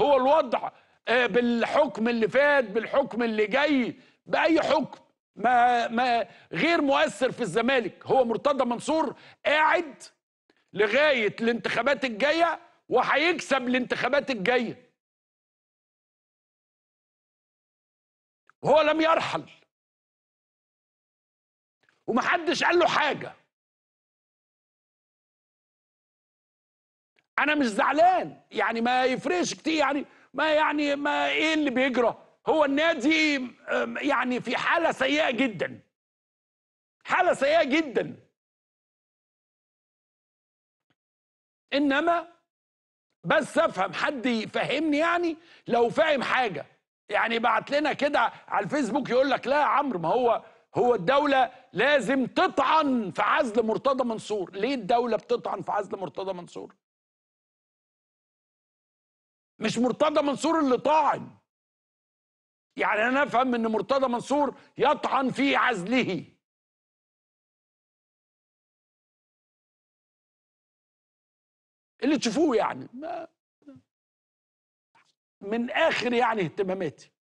هو الوضع آه، بالحكم اللي فات بالحكم اللي جاي باي حكم ما ما غير مؤثر في الزمالك هو مرتضى منصور قاعد لغايه الانتخابات الجايه وهيكسب الانتخابات الجايه وهو لم يرحل ومحدش قال له حاجه انا مش زعلان يعني ما يفرقش كتير يعني ما يعني ما ايه اللي بيجرى هو النادي يعني في حاله سيئه جدا حاله سيئه جدا انما بس افهم حد يفهمني يعني لو فاهم حاجه يعني يبعت لنا كده على الفيسبوك يقول لك لا يا عمرو ما هو هو الدولة لازم تطعن في عزل مرتضى منصور ليه الدولة بتطعن في عزل مرتضى منصور مش مرتضى منصور اللي طاعن يعني انا افهم ان مرتضى منصور يطعن في عزله اللي تشوفوه يعني ما من اخر يعني اهتماماتي